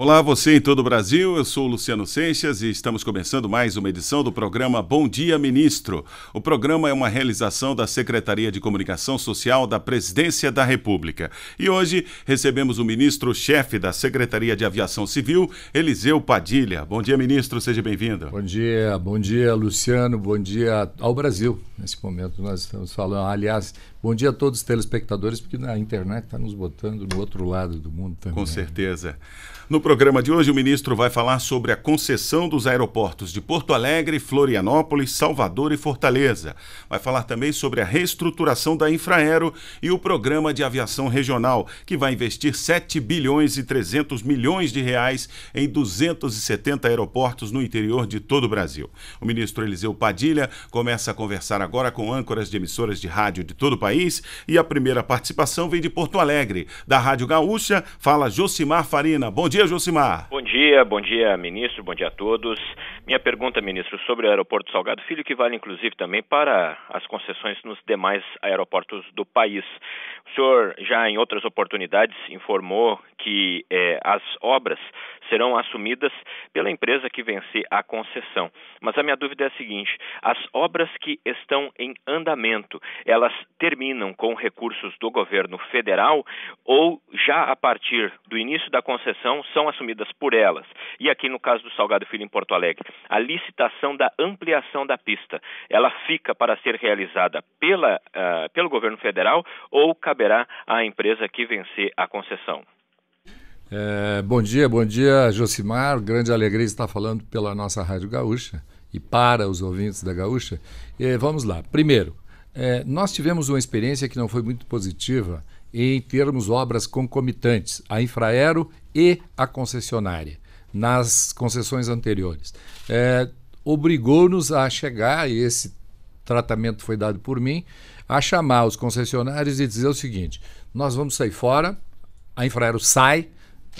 Olá, você em todo o Brasil. Eu sou Luciano Seixas e estamos começando mais uma edição do programa Bom Dia Ministro. O programa é uma realização da Secretaria de Comunicação Social da Presidência da República. E hoje recebemos o ministro-chefe da Secretaria de Aviação Civil, Eliseu Padilha. Bom dia, ministro. Seja bem-vindo. Bom dia, bom dia, Luciano. Bom dia ao Brasil. Nesse momento nós estamos falando, aliás, Bom dia a todos os telespectadores, porque a internet está nos botando no outro lado do mundo também. Com né? certeza. No programa de hoje, o ministro vai falar sobre a concessão dos aeroportos de Porto Alegre, Florianópolis, Salvador e Fortaleza. Vai falar também sobre a reestruturação da Infraero e o programa de aviação regional, que vai investir 7 bilhões e 300 milhões de reais em 270 aeroportos no interior de todo o Brasil. O ministro Eliseu Padilha começa a conversar agora com âncoras de emissoras de rádio de todo o país e a primeira participação vem de Porto Alegre, da Rádio Gaúcha, fala Josimar Farina. Bom dia dia, Josimar. Bom dia, bom dia, ministro, bom dia a todos. Minha pergunta, ministro, sobre o aeroporto Salgado Filho, que vale inclusive também para as concessões nos demais aeroportos do país. O senhor já em outras oportunidades informou que eh, as obras serão assumidas pela empresa que vencer a concessão. Mas a minha dúvida é a seguinte: as obras que estão em andamento, elas terminam com recursos do governo federal ou já a partir do início da concessão são assumidas por elas? E aqui no caso do Salgado Filho em Porto Alegre, a licitação da ampliação da pista, ela fica para ser realizada pela, uh, pelo governo federal ou caberá à empresa que vencer a concessão? É, bom dia, bom dia, Josimar. Grande alegria estar falando pela nossa Rádio Gaúcha e para os ouvintes da Gaúcha. É, vamos lá. Primeiro, é, nós tivemos uma experiência que não foi muito positiva em termos obras concomitantes, a Infraero e a concessionária, nas concessões anteriores. É, obrigou-nos a chegar, e esse tratamento foi dado por mim, a chamar os concessionários e dizer o seguinte: nós vamos sair fora, a Infraero sai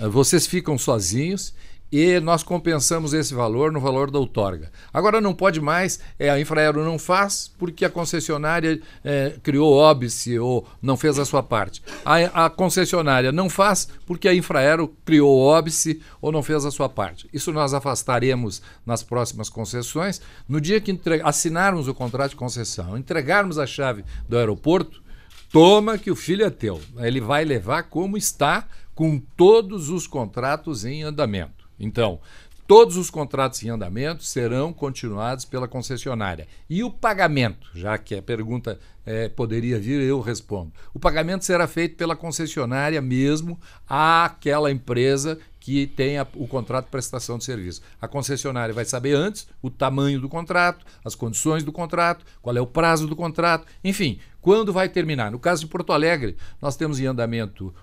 ah, vocês ficam sozinhos e nós compensamos esse valor no valor da outorga. Agora não pode mais, é, a Infraero não faz porque a concessionária é, criou óbice ou não fez a sua parte. A, a concessionária não faz porque a Infraero criou óbice ou não fez a sua parte. Isso nós afastaremos nas próximas concessões. No dia que entre... assinarmos o contrato de concessão, entregarmos a chave do aeroporto, toma que o filho é teu. Ele vai levar como está, com todos os contratos em andamento. Então, todos os contratos em andamento serão continuados pela concessionária. E o pagamento, já que a pergunta é, poderia vir, eu respondo. O pagamento será feito pela concessionária mesmo àquela empresa que tenha o contrato de prestação de serviço. A concessionária vai saber antes o tamanho do contrato, as condições do contrato, qual é o prazo do contrato, enfim, quando vai terminar? No caso de Porto Alegre, nós temos em andamento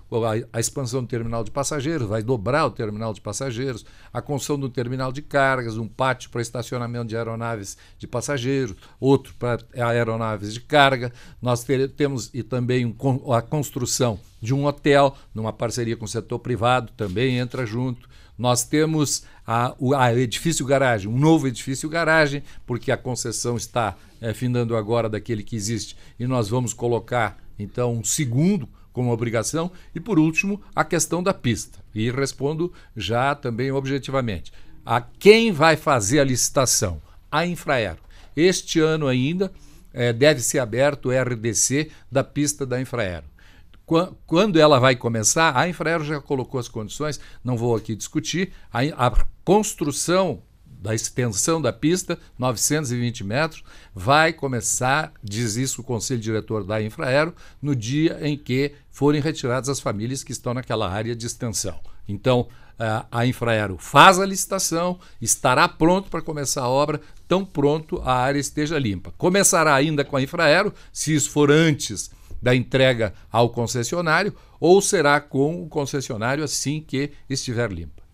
a, a expansão do terminal de passageiros, vai dobrar o terminal de passageiros, a construção do terminal de cargas, um pátio para estacionamento de aeronaves de passageiros, outro para aeronaves de carga. Nós ter, temos e também um, a construção de um hotel, numa parceria com o setor privado, também entra junto nós temos a, a edifício garagem, um novo edifício garagem, porque a concessão está é, findando agora daquele que existe e nós vamos colocar então um segundo como obrigação e por último a questão da pista. E respondo já também objetivamente. A quem vai fazer a licitação? A Infraero. Este ano ainda é, deve ser aberto o RDC da pista da Infraero. Quando ela vai começar, a Infraero já colocou as condições, não vou aqui discutir. A, a construção da extensão da pista, 920 metros, vai começar, diz isso o conselho diretor da Infraero, no dia em que forem retiradas as famílias que estão naquela área de extensão. Então, a Infraero faz a licitação, estará pronto para começar a obra, tão pronto a área esteja limpa. Começará ainda com a Infraero, se isso for antes da entrega ao concessionário ou será com o concessionário assim que estiver limpa.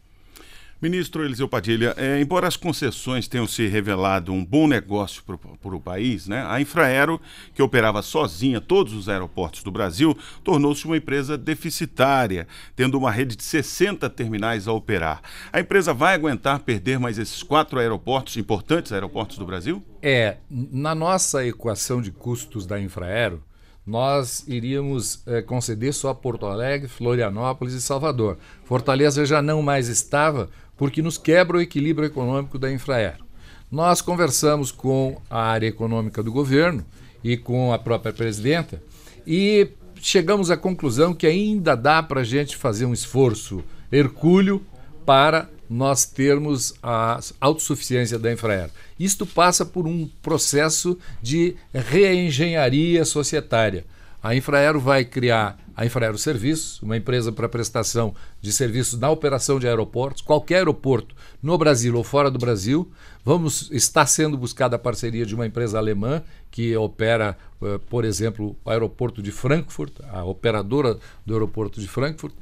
Ministro Eliseu Padilha, é, embora as concessões tenham se revelado um bom negócio para o país, né, a Infraero, que operava sozinha todos os aeroportos do Brasil, tornou-se uma empresa deficitária, tendo uma rede de 60 terminais a operar. A empresa vai aguentar perder mais esses quatro aeroportos, importantes aeroportos do Brasil? É, na nossa equação de custos da Infraero, nós iríamos é, conceder só Porto Alegre, Florianópolis e Salvador. Fortaleza já não mais estava, porque nos quebra o equilíbrio econômico da Infraero. Nós conversamos com a área econômica do governo e com a própria presidenta e chegamos à conclusão que ainda dá para a gente fazer um esforço hercúleo para nós termos a autossuficiência da Infraero. Isto passa por um processo de reengenharia societária. A Infraero vai criar a Infraero Serviços, uma empresa para prestação de serviços na operação de aeroportos, qualquer aeroporto no Brasil ou fora do Brasil. Vamos está sendo buscada a parceria de uma empresa alemã que opera, eh, por exemplo, o aeroporto de Frankfurt, a operadora do aeroporto de Frankfurt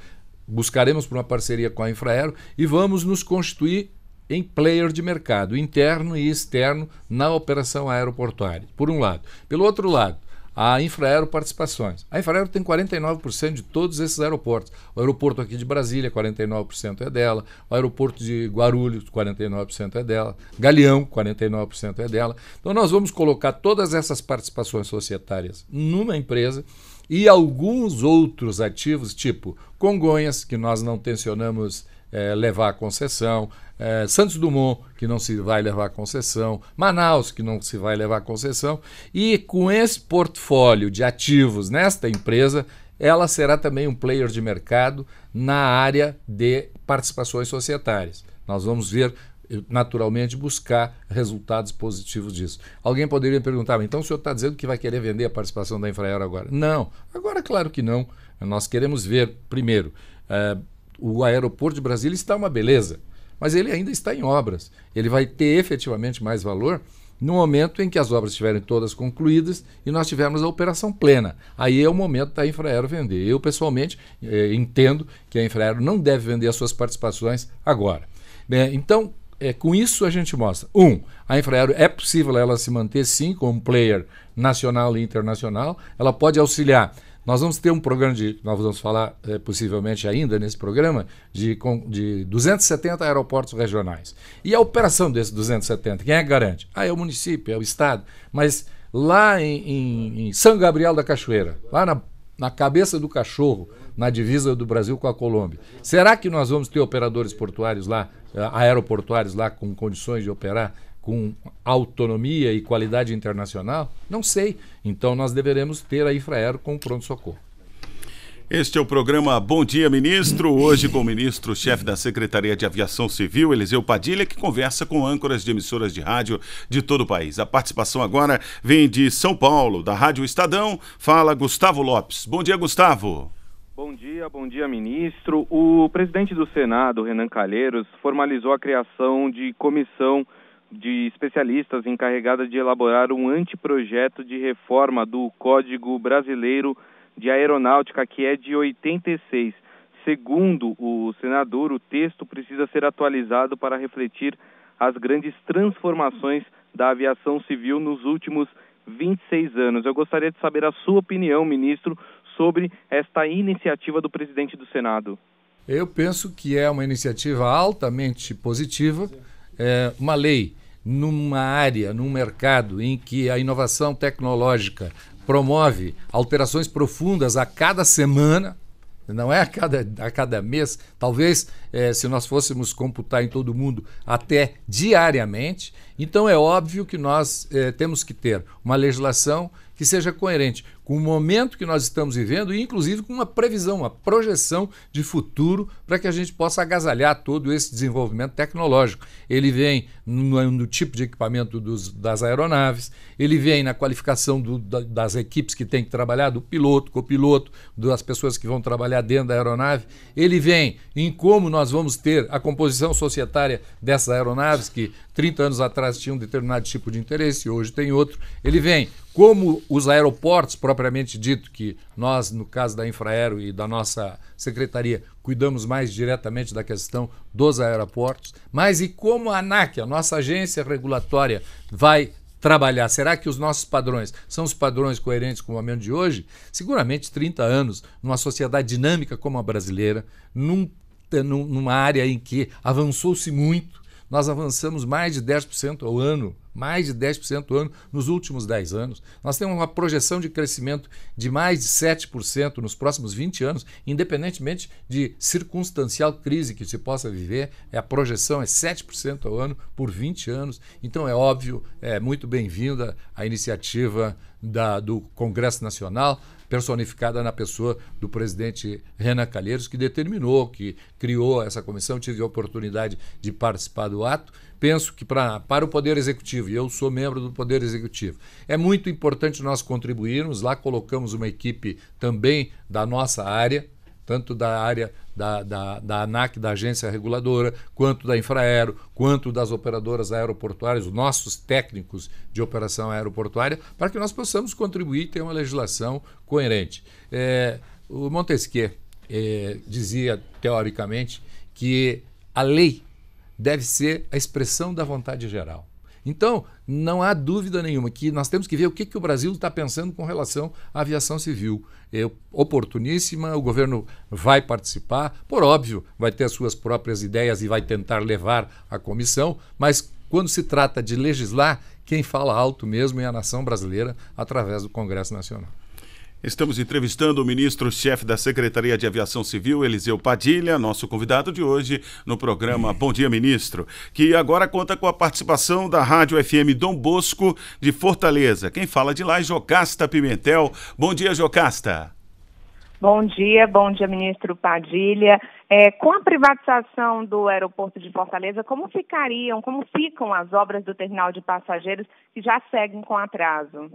buscaremos por uma parceria com a Infraero e vamos nos constituir em player de mercado interno e externo na operação aeroportuária, por um lado. Pelo outro lado, a Infraero Participações. A Infraero tem 49% de todos esses aeroportos. O aeroporto aqui de Brasília, 49% é dela. O aeroporto de Guarulhos, 49% é dela. Galeão, 49% é dela. Então nós vamos colocar todas essas participações societárias numa empresa e alguns outros ativos, tipo Congonhas, que nós não tensionamos é, eh, levar a concessão, é, Santos Dumont, que não se vai levar a concessão, Manaus, que não se vai levar a concessão, e com esse portfólio de ativos nesta empresa, ela será também um player de mercado na área de participações societárias. Nós vamos ver naturalmente buscar resultados positivos disso. Alguém poderia perguntar, então o senhor está dizendo que vai querer vender a participação da Infraero agora? Não, agora claro que não. Nós queremos ver, primeiro, uh, o aeroporto de Brasília está uma beleza, mas ele ainda está em obras. Ele vai ter efetivamente mais valor no momento em que as obras estiverem todas concluídas e nós tivermos a operação plena. Aí é o momento da Infraero vender. Eu, pessoalmente, eh, entendo que a Infraero não deve vender as suas participações agora. Bem, então, é, com isso a gente mostra, um, a Infraero é possível ela se manter sim como player nacional e internacional, ela pode auxiliar. Nós vamos ter um programa de, nós vamos falar é, possivelmente ainda nesse programa, de, com, de 270 aeroportos regionais. E a operação desses 270, quem é que garante? Ah, é o município, é o Estado. Mas lá em, em, em São Gabriel da Cachoeira, lá na, na cabeça do cachorro, na divisa do Brasil com a Colômbia, será que nós vamos ter operadores portuários lá aeroportuários lá com condições de operar com autonomia e qualidade internacional? Não sei. Então nós deveremos ter a Infraero com pronto-socorro. Este é o programa Bom Dia Ministro, hoje com o ministro-chefe da Secretaria de Aviação Civil, Eliseu Padilha, que conversa com âncoras de emissoras de rádio de todo o país. A participação agora vem de São Paulo, da Rádio Estadão, fala Gustavo Lopes. Bom dia, Gustavo. Bom dia, bom dia, ministro. O presidente do Senado, Renan Calheiros, formalizou a criação de comissão de especialistas encarregada de elaborar um anteprojeto de reforma do Código Brasileiro de Aeronáutica, que é de 86. Segundo o senador, o texto precisa ser atualizado para refletir as grandes transformações da aviação civil nos últimos 26 anos. Eu gostaria de saber a sua opinião, ministro, sobre esta iniciativa do presidente do Senado? Eu penso que é uma iniciativa altamente positiva, é uma lei numa área, num mercado em que a inovação tecnológica promove alterações profundas a cada semana, não é a cada, a cada mês, talvez é, se nós fôssemos computar em todo mundo até diariamente. Então é óbvio que nós é, temos que ter uma legislação que seja coerente com o momento que nós estamos vivendo e, inclusive, com uma previsão, uma projeção de futuro para que a gente possa agasalhar todo esse desenvolvimento tecnológico. Ele vem no, no tipo de equipamento dos, das aeronaves, ele vem na qualificação do, das equipes que tem que trabalhar, do piloto, copiloto, das pessoas que vão trabalhar dentro da aeronave, ele vem em como nós vamos ter a composição societária dessas aeronaves que 30 anos atrás tinham um determinado tipo de interesse, hoje tem outro. Ele vem como os aeroportos, propriamente dito, que nós, no caso da Infraero e da nossa secretaria, cuidamos mais diretamente da questão dos aeroportos, mas e como a ANAC, a nossa agência regulatória, vai trabalhar? Será que os nossos padrões são os padrões coerentes com o momento de hoje? Seguramente 30 anos numa sociedade dinâmica como a brasileira, num, numa área em que avançou-se muito, nós avançamos mais de 10% ao ano, mais de 10% ao ano nos últimos 10 anos. Nós temos uma projeção de crescimento de mais de 7% nos próximos 20 anos, independentemente de circunstancial crise que se possa viver. A projeção é 7% ao ano por 20 anos. Então, é óbvio, é muito bem-vinda a iniciativa da, do Congresso Nacional personificada na pessoa do presidente Renan Calheiros, que determinou, que criou essa comissão. Tive a oportunidade de participar do ato. Penso que pra, para o Poder Executivo, e eu sou membro do Poder Executivo, é muito importante nós contribuirmos. Lá colocamos uma equipe também da nossa área, tanto da área da, da, da ANAC, da agência reguladora, quanto da Infraero, quanto das operadoras aeroportuárias, os nossos técnicos de operação aeroportuária, para que nós possamos contribuir e ter uma legislação coerente. É, o Montesquieu é, dizia, teoricamente, que a lei deve ser a expressão da vontade geral. Então, não há dúvida nenhuma que nós temos que ver o que, que o Brasil está pensando com relação à aviação civil. É oportuníssima, o governo vai participar, por óbvio, vai ter as suas próprias ideias e vai tentar levar à comissão, mas quando se trata de legislar, quem fala alto mesmo é a nação brasileira através do Congresso Nacional. Estamos entrevistando o ministro-chefe da Secretaria de Aviação Civil, Eliseu Padilha, nosso convidado de hoje no programa Bom Dia Ministro, que agora conta com a participação da Rádio FM Dom Bosco de Fortaleza. Quem fala de lá é Jocasta Pimentel. Bom dia, Jocasta. Bom dia, bom dia, ministro Padilha. É, com a privatização do aeroporto de Fortaleza, como ficariam, como ficam as obras do terminal de passageiros que já seguem com atraso?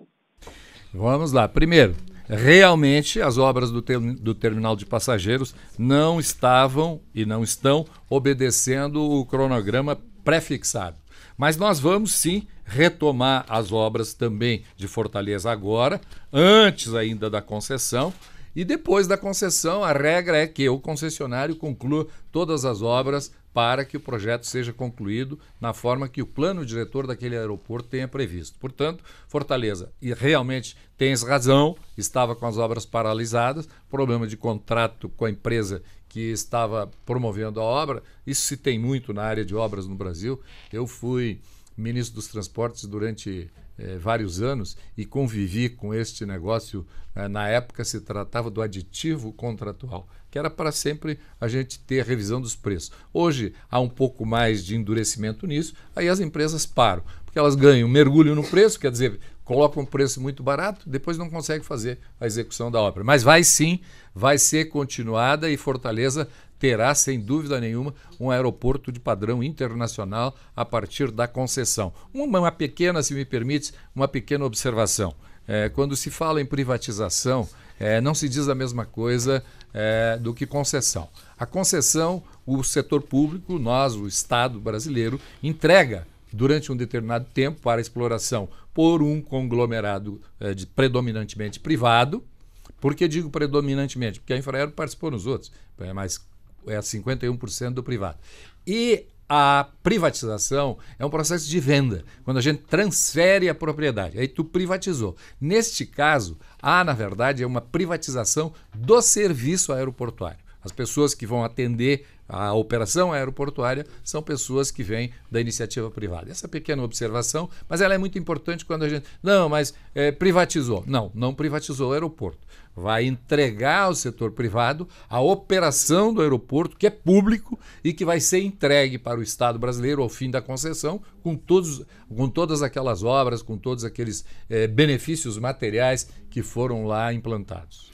Vamos lá. Primeiro, realmente as obras do, ter do terminal de passageiros não estavam e não estão obedecendo o cronograma prefixado. Mas nós vamos sim retomar as obras também de Fortaleza agora, antes ainda da concessão. E depois da concessão, a regra é que o concessionário conclua todas as obras para que o projeto seja concluído na forma que o plano diretor daquele aeroporto tenha previsto. Portanto, Fortaleza, e realmente tens razão, estava com as obras paralisadas, problema de contrato com a empresa que estava promovendo a obra. Isso se tem muito na área de obras no Brasil. Eu fui ministro dos Transportes durante eh, vários anos e convivi com este negócio. Eh, na época, se tratava do aditivo contratual que era para sempre a gente ter a revisão dos preços. Hoje há um pouco mais de endurecimento nisso, aí as empresas param, porque elas ganham mergulho no preço, quer dizer, colocam um preço muito barato, depois não conseguem fazer a execução da obra. Mas vai sim, vai ser continuada e Fortaleza terá, sem dúvida nenhuma, um aeroporto de padrão internacional a partir da concessão. Uma, uma pequena, se me permite, uma pequena observação. É, quando se fala em privatização, é, não se diz a mesma coisa é, do que concessão. A concessão, o setor público, nós, o Estado brasileiro, entrega durante um determinado tempo para exploração por um conglomerado é, de, predominantemente privado. Por que digo predominantemente? Porque a Infraero participou nos outros, é, mas é 51% do privado. E a privatização é um processo de venda, quando a gente transfere a propriedade. Aí tu privatizou. Neste caso, há, na verdade, é uma privatização do serviço aeroportuário. As pessoas que vão atender a operação aeroportuária são pessoas que vêm da iniciativa privada. Essa pequena observação, mas ela é muito importante quando a gente. Não, mas é, privatizou. Não, não privatizou o aeroporto. Vai entregar ao setor privado a operação do aeroporto, que é público e que vai ser entregue para o Estado brasileiro ao fim da concessão, com, todos, com todas aquelas obras, com todos aqueles é, benefícios materiais que foram lá implantados.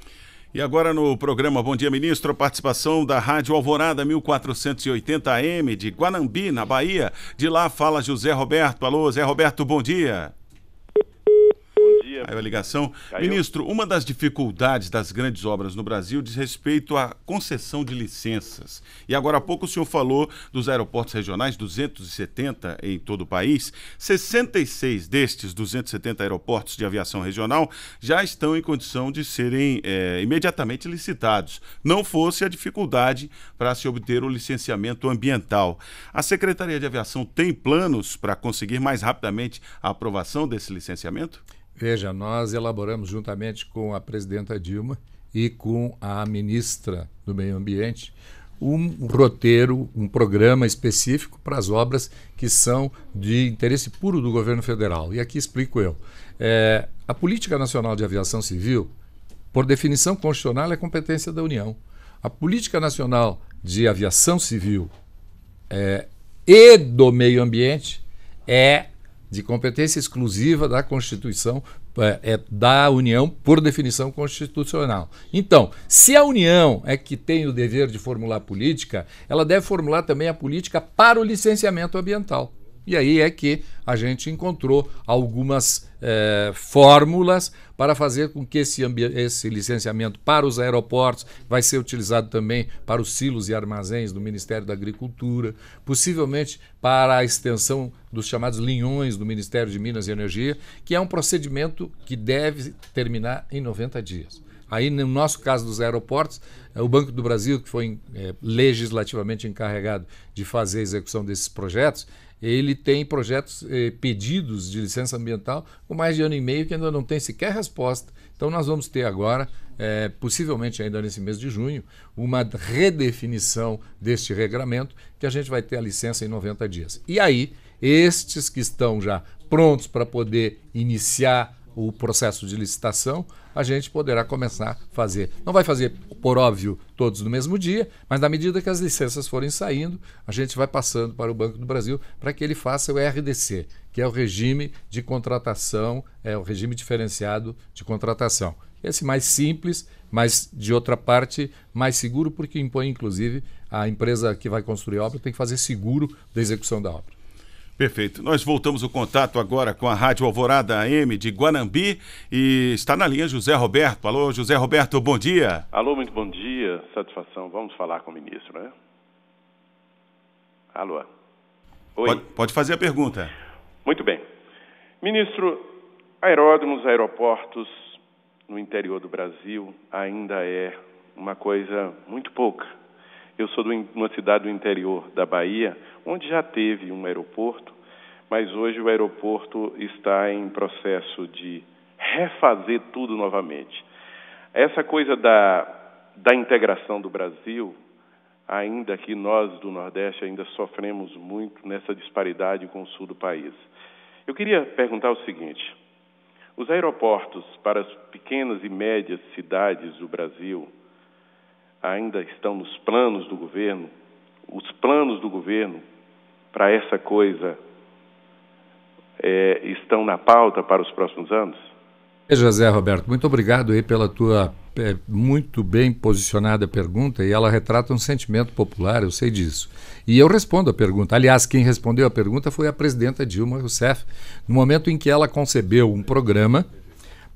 E agora no programa Bom Dia Ministro, participação da Rádio Alvorada 1480 AM de Guanambi, na Bahia. De lá fala José Roberto. Alô, Zé Roberto, bom dia. Caiu a ligação. Caiu. Ministro, uma das dificuldades das grandes obras no Brasil diz respeito à concessão de licenças. E agora há pouco o senhor falou dos aeroportos regionais, 270 em todo o país. 66 destes 270 aeroportos de aviação regional já estão em condição de serem é, imediatamente licitados. Não fosse a dificuldade para se obter o licenciamento ambiental. A Secretaria de Aviação tem planos para conseguir mais rapidamente a aprovação desse licenciamento? Veja, nós elaboramos juntamente com a presidenta Dilma e com a ministra do Meio Ambiente um roteiro, um programa específico para as obras que são de interesse puro do governo federal. E aqui explico eu. É, a Política Nacional de Aviação Civil, por definição constitucional, é competência da União. A Política Nacional de Aviação Civil é, e do Meio Ambiente é de competência exclusiva da Constituição, é, é, da União, por definição constitucional. Então, se a União é que tem o dever de formular política, ela deve formular também a política para o licenciamento ambiental. E aí é que a gente encontrou algumas é, fórmulas para fazer com que esse, esse licenciamento para os aeroportos vai ser utilizado também para os silos e armazéns do Ministério da Agricultura, possivelmente para a extensão dos chamados linhões do Ministério de Minas e Energia, que é um procedimento que deve terminar em 90 dias. Aí, no nosso caso dos aeroportos, é, o Banco do Brasil, que foi é, legislativamente encarregado de fazer a execução desses projetos, ele tem projetos eh, pedidos de licença ambiental com mais de ano e meio que ainda não tem sequer resposta. Então nós vamos ter agora, eh, possivelmente ainda nesse mês de junho, uma redefinição deste regramento que a gente vai ter a licença em 90 dias. E aí, estes que estão já prontos para poder iniciar o processo de licitação, a gente poderá começar a fazer. Não vai fazer, por óbvio, todos no mesmo dia, mas na medida que as licenças forem saindo, a gente vai passando para o Banco do Brasil para que ele faça o RDC, que é o regime de contratação, é o regime diferenciado de contratação. Esse mais simples, mas de outra parte mais seguro, porque impõe, inclusive, a empresa que vai construir a obra tem que fazer seguro da execução da obra. Perfeito. Nós voltamos o contato agora com a Rádio Alvorada AM de Guanambi e está na linha José Roberto. Alô, José Roberto, bom dia. Alô, muito bom dia. Satisfação. Vamos falar com o ministro, né? Alô. Oi. Pode, pode fazer a pergunta. Muito bem. Ministro, aeródromos, aeroportos no interior do Brasil ainda é uma coisa muito pouca eu sou de uma cidade do interior da Bahia, onde já teve um aeroporto, mas hoje o aeroporto está em processo de refazer tudo novamente. Essa coisa da, da integração do Brasil, ainda que nós do Nordeste ainda sofremos muito nessa disparidade com o sul do país. Eu queria perguntar o seguinte: os aeroportos para as pequenas e médias cidades do Brasil, ainda estão nos planos do governo, os planos do governo para essa coisa é, estão na pauta para os próximos anos? José Roberto, muito obrigado aí pela tua é, muito bem posicionada pergunta e ela retrata um sentimento popular, eu sei disso. E eu respondo a pergunta. Aliás, quem respondeu a pergunta foi a presidenta Dilma Rousseff, no momento em que ela concebeu um programa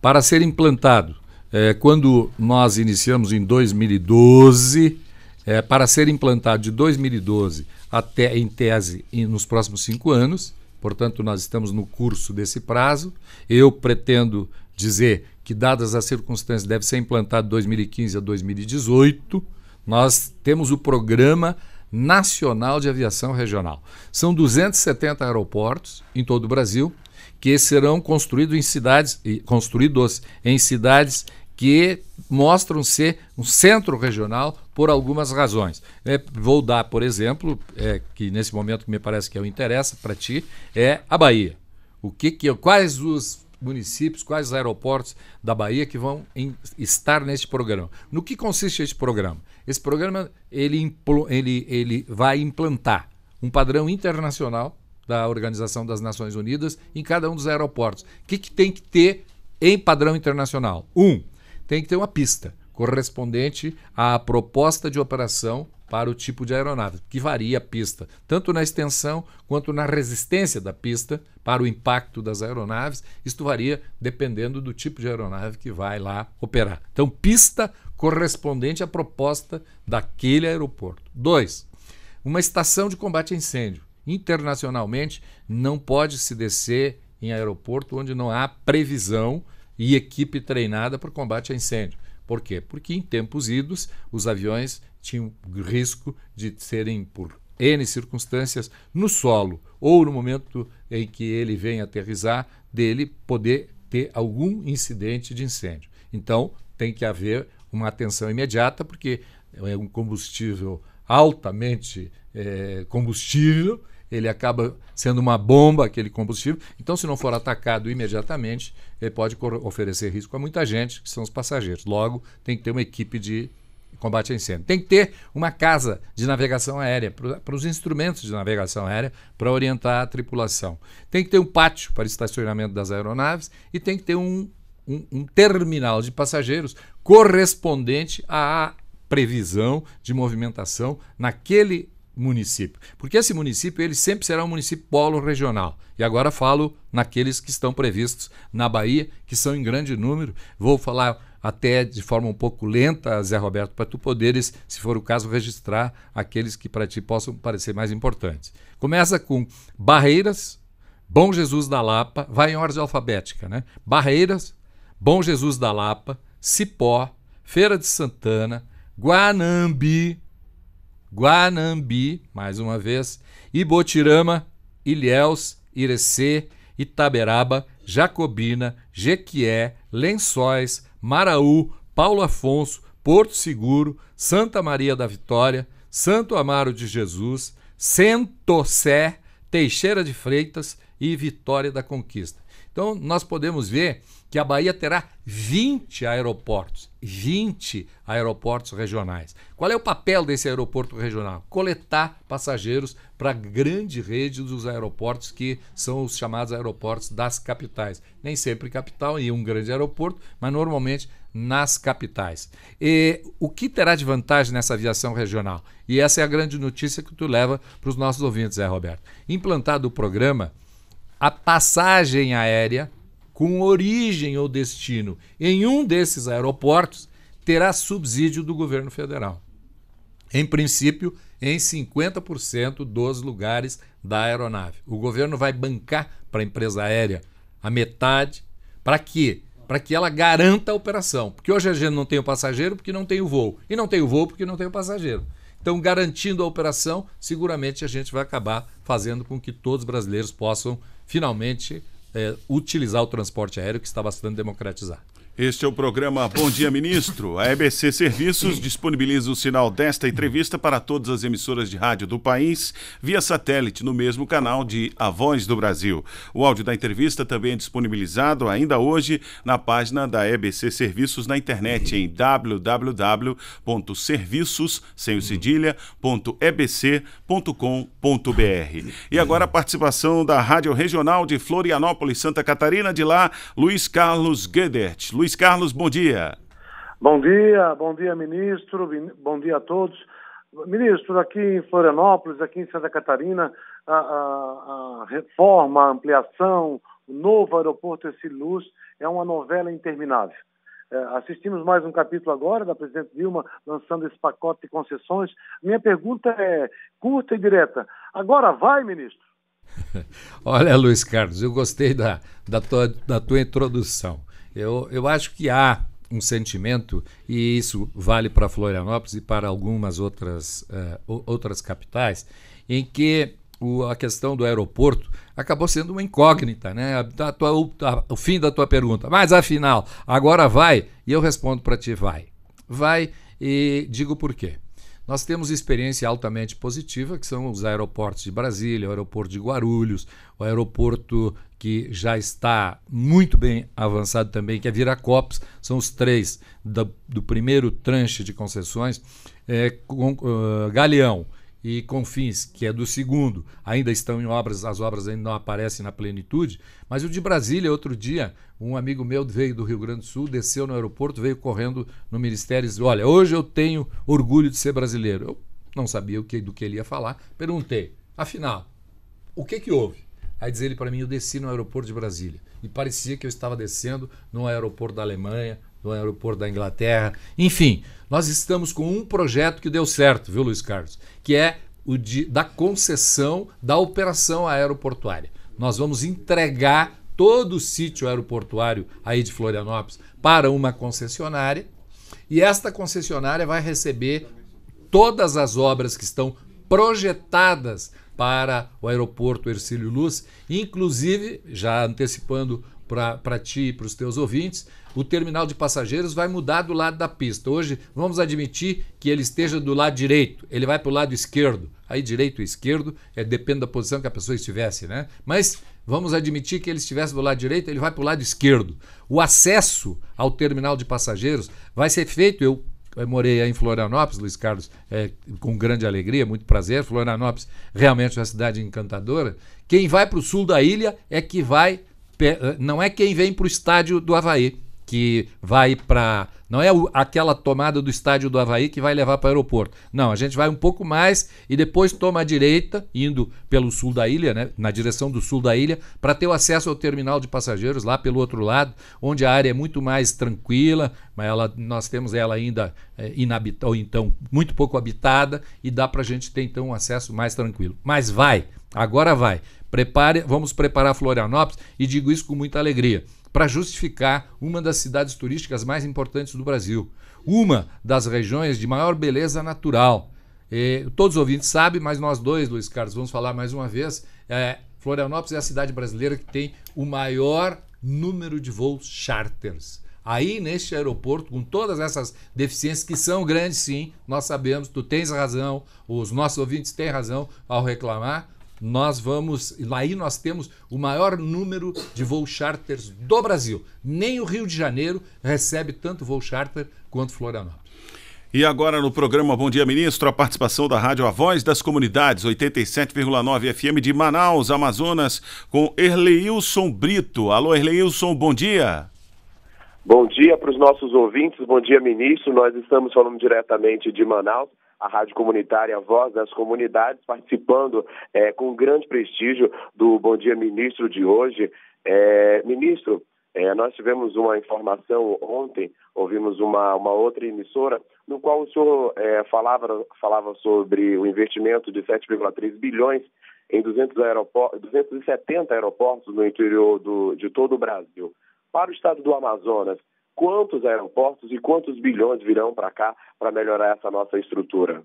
para ser implantado é, quando nós iniciamos em 2012, é, para ser implantado de 2012 até, em tese, em, nos próximos cinco anos, portanto, nós estamos no curso desse prazo. Eu pretendo dizer que, dadas as circunstâncias, deve ser implantado de 2015 a 2018. Nós temos o programa nacional de aviação regional. São 270 aeroportos em todo o Brasil que serão construídos em cidades construídos em cidades que mostram ser um centro regional por algumas razões. É, vou dar, por exemplo, é, que nesse momento que me parece que é o interessa para ti, é a Bahia. O que que quais os municípios, quais os aeroportos da Bahia que vão em, estar neste programa? No que consiste este programa? Esse programa ele, ele, ele vai implantar um padrão internacional da Organização das Nações Unidas em cada um dos aeroportos. O que, que tem que ter em padrão internacional? Um, tem que ter uma pista correspondente à proposta de operação para o tipo de aeronave, que varia a pista, tanto na extensão quanto na resistência da pista para o impacto das aeronaves. Isto varia dependendo do tipo de aeronave que vai lá operar. Então, pista correspondente à proposta daquele aeroporto. dois Uma estação de combate a incêndio. Internacionalmente, não pode se descer em aeroporto onde não há previsão e equipe treinada para combate a incêndio. Por quê? Porque em tempos idos, os aviões tinham risco de serem, por N circunstâncias, no solo ou no momento em que ele vem aterrizar, dele poder ter algum incidente de incêndio. Então, tem que haver uma atenção imediata, porque é um combustível altamente é, combustível ele acaba sendo uma bomba, aquele combustível. Então, se não for atacado imediatamente, ele pode oferecer risco a muita gente, que são os passageiros. Logo, tem que ter uma equipe de combate a incêndio. Tem que ter uma casa de navegação aérea, para os instrumentos de navegação aérea, para orientar a tripulação. Tem que ter um pátio para estacionamento das aeronaves e tem que ter um, um, um terminal de passageiros correspondente à previsão de movimentação naquele município, porque esse município ele sempre será um município polo regional. E agora falo naqueles que estão previstos na Bahia, que são em grande número. Vou falar até de forma um pouco lenta, Zé Roberto, para tu poderes, se for o caso, registrar aqueles que para ti possam parecer mais importantes. Começa com Barreiras, Bom Jesus da Lapa, vai em ordem alfabética, né? Barreiras, Bom Jesus da Lapa, Cipó, Feira de Santana, Guanambi, Guanambi, mais uma vez, Ibotirama, Ilhéus, Irecê, Itaberaba, Jacobina, Jequié, Lençóis, Maraú, Paulo Afonso, Porto Seguro, Santa Maria da Vitória, Santo Amaro de Jesus, Sentocé, Teixeira de Freitas e Vitória da Conquista. Então, nós podemos ver que a Bahia terá 20 aeroportos, 20 aeroportos regionais. Qual é o papel desse aeroporto regional? Coletar passageiros para a grande rede dos aeroportos que são os chamados aeroportos das capitais. Nem sempre capital e um grande aeroporto, mas normalmente nas capitais. E o que terá de vantagem nessa aviação regional? E essa é a grande notícia que tu leva para os nossos ouvintes, Zé Roberto. Implantado o programa, a passagem aérea com origem ou destino em um desses aeroportos terá subsídio do governo federal. Em princípio, em 50% dos lugares da aeronave. O governo vai bancar para a empresa aérea a metade. Para quê? Para que ela garanta a operação. Porque hoje a gente não tem o passageiro porque não tem o voo. E não tem o voo porque não tem o passageiro. Então, garantindo a operação, seguramente a gente vai acabar fazendo com que todos os brasileiros possam finalmente é, utilizar o transporte aéreo que está bastante democratizado. Este é o programa Bom Dia Ministro. A EBC Serviços disponibiliza o sinal desta entrevista para todas as emissoras de rádio do país via satélite no mesmo canal de A Voz do Brasil. O áudio da entrevista também é disponibilizado ainda hoje na página da EBC Serviços na internet em www.serviços.ebc.com.br. E agora a participação da Rádio Regional de Florianópolis, Santa Catarina, de lá, Luiz Carlos Guedert. Luiz Carlos, bom dia. Bom dia, bom dia, ministro, bom dia a todos. Ministro, aqui em Florianópolis, aqui em Santa Catarina, a, a, a reforma, a ampliação, o novo aeroporto esse Luz é uma novela interminável. É, assistimos mais um capítulo agora da presidente Dilma lançando esse pacote de concessões. Minha pergunta é curta e direta. Agora vai, ministro? Olha, Luiz Carlos, eu gostei da, da, tua, da tua introdução. Eu, eu acho que há um sentimento, e isso vale para Florianópolis e para algumas outras, uh, outras capitais, em que o, a questão do aeroporto acabou sendo uma incógnita, né? A, a tua, a, o fim da tua pergunta. Mas afinal, agora vai? E eu respondo para ti: vai. Vai e digo por quê. Nós temos experiência altamente positiva, que são os aeroportos de Brasília, o aeroporto de Guarulhos, o aeroporto que já está muito bem avançado também, que é Viracopos, são os três do, do primeiro tranche de concessões. É, com, uh, Galeão, e Confins, que é do segundo, ainda estão em obras, as obras ainda não aparecem na plenitude. Mas o de Brasília, outro dia, um amigo meu veio do Rio Grande do Sul, desceu no aeroporto, veio correndo no ministério e disse: Olha, hoje eu tenho orgulho de ser brasileiro. Eu não sabia o que, do que ele ia falar, perguntei: Afinal, o que, que houve? Aí diz ele para mim: Eu desci no aeroporto de Brasília e parecia que eu estava descendo no aeroporto da Alemanha do aeroporto da Inglaterra. Enfim, nós estamos com um projeto que deu certo, viu, Luiz Carlos? Que é o de, da concessão da operação aeroportuária. Nós vamos entregar todo o sítio aeroportuário aí de Florianópolis para uma concessionária e esta concessionária vai receber todas as obras que estão projetadas para o aeroporto Ercílio Luz, inclusive, já antecipando para ti e para os teus ouvintes, o terminal de passageiros vai mudar do lado da pista. Hoje, vamos admitir que ele esteja do lado direito, ele vai para o lado esquerdo. Aí, direito e esquerdo, é, depende da posição que a pessoa estivesse, né? Mas vamos admitir que ele estivesse do lado direito, ele vai para o lado esquerdo. O acesso ao terminal de passageiros vai ser feito, eu eu morei em Florianópolis, Luiz Carlos, é, com grande alegria, muito prazer. Florianópolis realmente uma cidade encantadora. Quem vai para o sul da ilha é que vai eh, não é quem vem para o estádio do Havaí que vai para. Não é aquela tomada do estádio do Havaí que vai levar para o aeroporto. Não, a gente vai um pouco mais e depois toma a direita, indo pelo sul da ilha, né, na direção do sul da ilha, para ter o acesso ao terminal de passageiros lá pelo outro lado, onde a área é muito mais tranquila, mas ela, nós temos ela ainda é, eh, inabitada, ou então muito pouco habitada, e dá para a gente ter então um acesso mais tranquilo. Mas vai, Agora vai. Prepare, vamos preparar Florianópolis e digo isso com muita alegria, para justificar uma das cidades turísticas mais importantes do Brasil, uma das regiões de maior beleza natural. E, todos os ouvintes sabem, mas nós dois, Luiz Carlos, vamos falar mais uma vez. É, Florianópolis é a cidade brasileira que tem o maior número de voos charters. Aí, neste aeroporto, com todas essas deficiências, que são grandes sim, nós sabemos, tu tens razão, os nossos ouvintes têm razão ao reclamar, nós vamos. Aí nós temos o maior número de voos charters do Brasil. Nem o Rio de Janeiro recebe tanto voo charter quanto Florianópolis. E agora no programa Bom Dia Ministro, a participação da Rádio A Voz das Comunidades, 87,9 FM de Manaus, Amazonas, com Erleilson Brito. Alô, Erleilson, bom dia. Bom dia para os nossos ouvintes, bom dia, ministro. Nós estamos falando diretamente de Manaus a rádio comunitária Voz das Comunidades, participando é, com grande prestígio do Bom Dia Ministro de hoje. É, ministro, é, nós tivemos uma informação ontem, ouvimos uma, uma outra emissora, no qual o senhor é, falava, falava sobre o investimento de 7,3 bilhões em 200 aeroportos, 270 aeroportos no interior do, de todo o Brasil. Para o estado do Amazonas, quantos aeroportos e quantos bilhões virão para cá para melhorar essa nossa estrutura.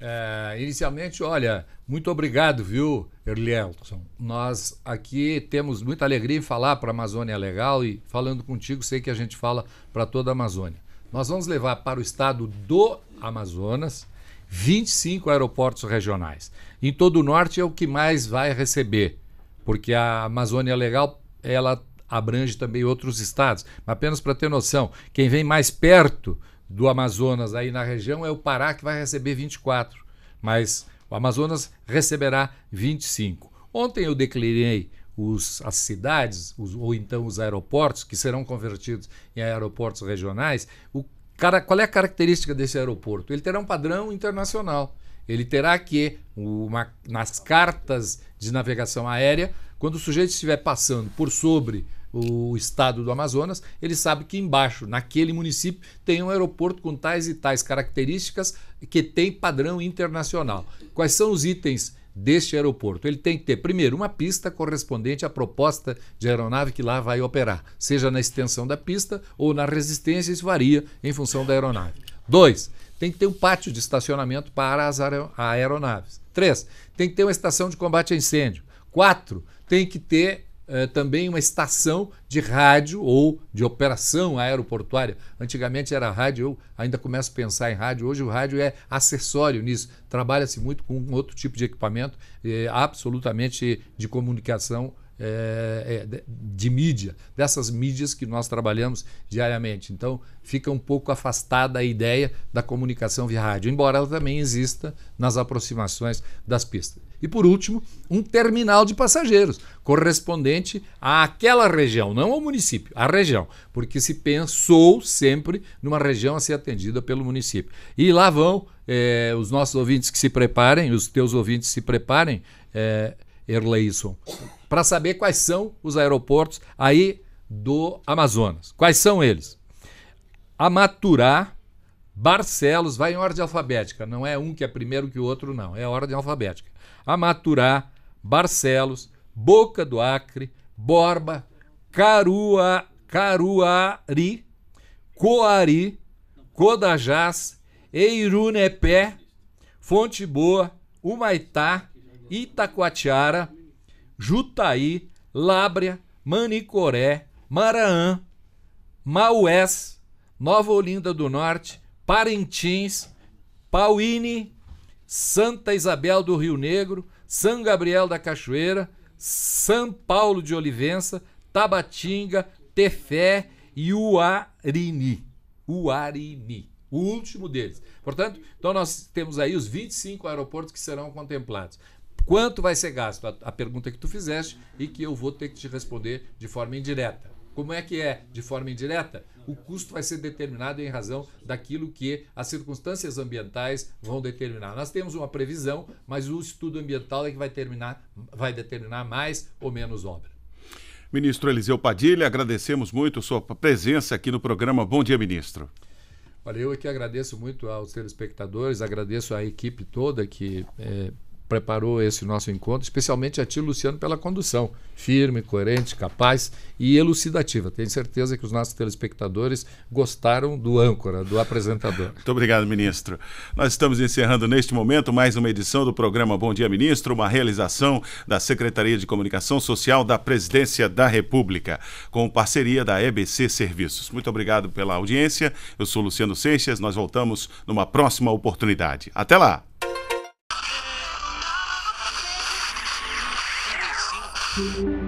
É, inicialmente, olha, muito obrigado, viu, Erlielson? Nós aqui temos muita alegria em falar para a Amazônia é Legal e falando contigo, sei que a gente fala para toda a Amazônia. Nós vamos levar para o estado do Amazonas 25 aeroportos regionais. Em todo o norte é o que mais vai receber, porque a Amazônia é Legal ela abrange também outros estados. Mas apenas para ter noção, quem vem mais perto do Amazonas aí na região é o Pará, que vai receber 24, mas o Amazonas receberá 25. Ontem eu declarei os, as cidades, os, ou então os aeroportos, que serão convertidos em aeroportos regionais. O, cara, qual é a característica desse aeroporto? Ele terá um padrão internacional. Ele terá que, uma, nas cartas de navegação aérea, quando o sujeito estiver passando por sobre o estado do Amazonas, ele sabe que embaixo, naquele município, tem um aeroporto com tais e tais características que tem padrão internacional. Quais são os itens deste aeroporto. Ele tem que ter, primeiro, uma pista correspondente à proposta de aeronave que lá vai operar, seja na extensão da pista ou na resistência, isso varia em função da aeronave. Dois, tem que ter um pátio de estacionamento para as aeronaves. Três, tem que ter uma estação de combate a incêndio. Quatro, tem que ter eh, também uma estação de rádio ou de operação aeroportuária. Antigamente era rádio, eu ainda começo a pensar em rádio. Hoje o rádio é acessório nisso. Trabalha-se muito com outro tipo de equipamento, eh, absolutamente de comunicação é, é, de, de mídia, dessas mídias que nós trabalhamos diariamente. Então, fica um pouco afastada a ideia da comunicação via rádio, embora ela também exista nas aproximações das pistas. E por último, um terminal de passageiros, correspondente àquela região, não ao município, à região, porque se pensou sempre numa região a ser atendida pelo município. E lá vão é, os nossos ouvintes que se preparem, os teus ouvintes se preparem, é, Erleison, para saber quais são os aeroportos aí do Amazonas. Quais são eles? Amaturá, Barcelos, vai em ordem alfabética, não é um que é primeiro que o outro, não, é ordem alfabética. Amaturá, Barcelos, Boca do Acre, Borba, Carua, Caruari, Coari, Codajás, Eirunepé, Fonte Boa, Humaitá, Itacoatiara, Jutaí, Lábria, Manicoré, Maraã, Maués, Nova Olinda do Norte, Parintins, Pauíne, Santa Isabel do Rio Negro, São Gabriel da Cachoeira, São Paulo de Olivença, Tabatinga, Tefé e Uarini. Uarini. O último deles. Portanto, então nós temos aí os 25 aeroportos que serão contemplados. Quanto vai ser gasto? A, a pergunta que tu fizeste e que eu vou ter que te responder de forma indireta. Como é que é? De forma indireta, o custo vai ser determinado em razão daquilo que as circunstâncias ambientais vão determinar. Nós temos uma previsão, mas o estudo ambiental é que vai, terminar, vai determinar mais ou menos obra. Ministro Eliseu Padilha, agradecemos muito sua presença aqui no programa. Bom dia, ministro. Olha, eu aqui é agradeço muito aos telespectadores, agradeço à equipe toda que é, preparou esse nosso encontro, especialmente a ti, Luciano, pela condução firme, coerente, capaz e elucidativa. Tenho certeza que os nossos telespectadores gostaram do âncora, do apresentador. Muito obrigado, ministro. Nós estamos encerrando neste momento mais uma edição do programa Bom Dia, Ministro, uma realização da Secretaria de Comunicação Social da Presidência da República, com parceria da EBC Serviços. Muito obrigado pela audiência. Eu sou Luciano Seixas. Nós voltamos numa próxima oportunidade. Até lá! Thank you.